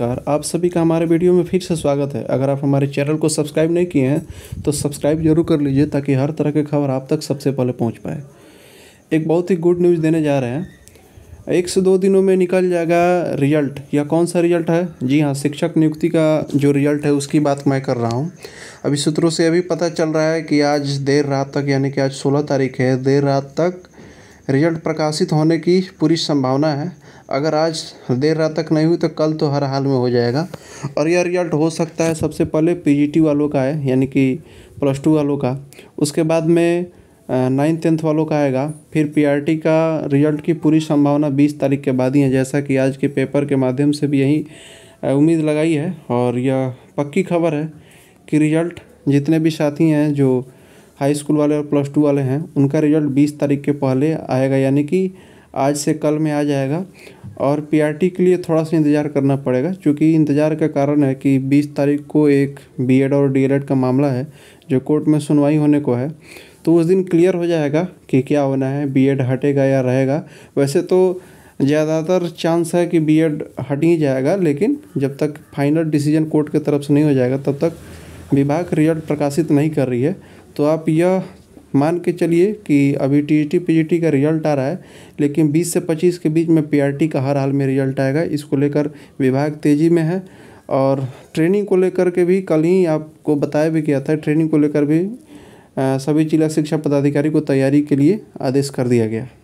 नमस्कार आप सभी का हमारे वीडियो में फिर से स्वागत है अगर आप हमारे चैनल को सब्सक्राइब नहीं किए हैं तो सब्सक्राइब जरूर कर लीजिए ताकि हर तरह की खबर आप तक सबसे पहले पहुंच पाए एक बहुत ही गुड न्यूज़ देने जा रहे हैं एक से दो दिनों में निकल जाएगा रिजल्ट या कौन सा रिजल्ट है जी हाँ शिक्षक नियुक्ति का जो रिजल्ट है उसकी बात मैं कर रहा हूँ अभी सूत्रों से अभी पता चल रहा है कि आज देर रात तक यानी कि आज सोलह तारीख है देर रात तक रिजल्ट प्रकाशित होने की पूरी संभावना है अगर आज देर रात तक नहीं हुई तो कल तो हर हाल में हो जाएगा और यह रिजल्ट हो सकता है सबसे पहले पीजीटी वालों का है यानी कि प्लस टू वालों का उसके बाद में नाइन्थ टेंथ वालों का आएगा फिर पीआरटी का रिजल्ट की पूरी संभावना बीस तारीख के बाद ही है जैसा कि आज के पेपर के माध्यम से भी यही उम्मीद लगाई है और यह पक्की खबर है कि रिजल्ट जितने भी साथी हैं जो हाई स्कूल वाले और प्लस टू वाले हैं उनका रिजल्ट बीस तारीख के पहले आएगा यानी कि आज से कल में आ जाएगा और पीआरटी के लिए थोड़ा सा इंतज़ार करना पड़ेगा क्योंकि इंतज़ार का कारण है कि 20 तारीख को एक बीएड और डीएलएड का मामला है जो कोर्ट में सुनवाई होने को है तो उस दिन क्लियर हो जाएगा कि क्या होना है बीएड हटेगा या रहेगा वैसे तो ज़्यादातर चांस है कि बीएड हट ही जाएगा लेकिन जब तक फाइनल डिसीजन कोर्ट की तरफ से नहीं हो जाएगा तब तक विभाग रिजल्ट प्रकाशित नहीं कर रही है तो आप यह मान के चलिए कि अभी टी जी पीजीटी का रिजल्ट आ रहा है लेकिन 20 से 25 के बीच में पीआरटी का हर हाल में रिजल्ट आएगा इसको लेकर विभाग तेज़ी में है और ट्रेनिंग को लेकर के भी कल ही आपको बताया भी गया था ट्रेनिंग को लेकर भी सभी जिला शिक्षा पदाधिकारी को तैयारी के लिए आदेश कर दिया गया